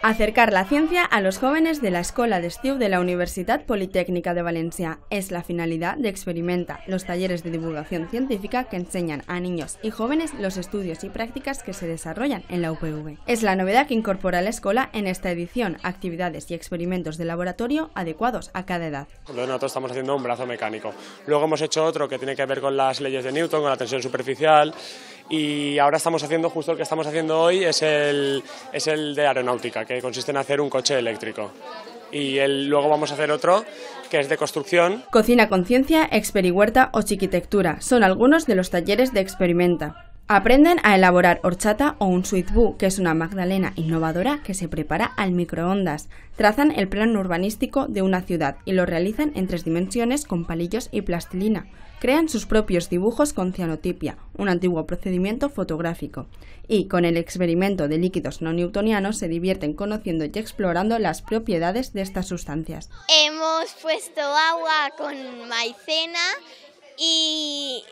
Acercar la ciencia a los jóvenes de la Escuela de Estiu de la Universidad Politécnica de Valencia es la finalidad de Experimenta, los talleres de divulgación científica que enseñan a niños y jóvenes los estudios y prácticas que se desarrollan en la UPV. Es la novedad que incorpora la escuela en esta edición, actividades y experimentos de laboratorio adecuados a cada edad. Nosotros estamos haciendo un brazo mecánico. Luego hemos hecho otro que tiene que ver con las leyes de Newton, con la tensión superficial y ahora estamos haciendo, justo lo que estamos haciendo hoy, es el, de aeronáutica, que consiste en hacer un coche eléctrico. Y luego vamos a hacer otro que es de construcción. Cocina Conciencia, experihuerta o Chiquitectura son algunos de los talleres de Experimenta. Aprenden a elaborar horchata o un sweet que es una magdalena innovadora que se prepara al microondas. Trazan el plan urbanístico de una ciudad y lo realizan en tres dimensiones con palillos y plastilina. Crean sus propios dibujos con cianotipia, un antiguo procedimiento fotográfico. Y con el experimento de líquidos no newtonianos se divierten conociendo y explorando las propiedades de estas sustancias. Hemos puesto agua con maicena y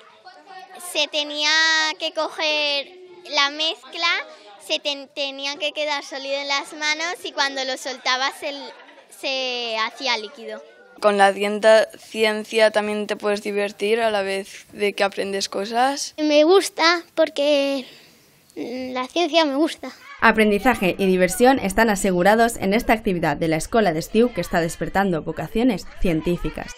se tenía que coger la mezcla, se tenía que quedar sólido en las manos y cuando lo soltabas se, hacía líquido. Con la ciencia también te puedes divertir a la vez de que aprendes cosas. Me gusta porque la ciencia me gusta. Aprendizaje y diversión están asegurados en esta actividad de la Escuela de Stiu que está despertando vocaciones científicas.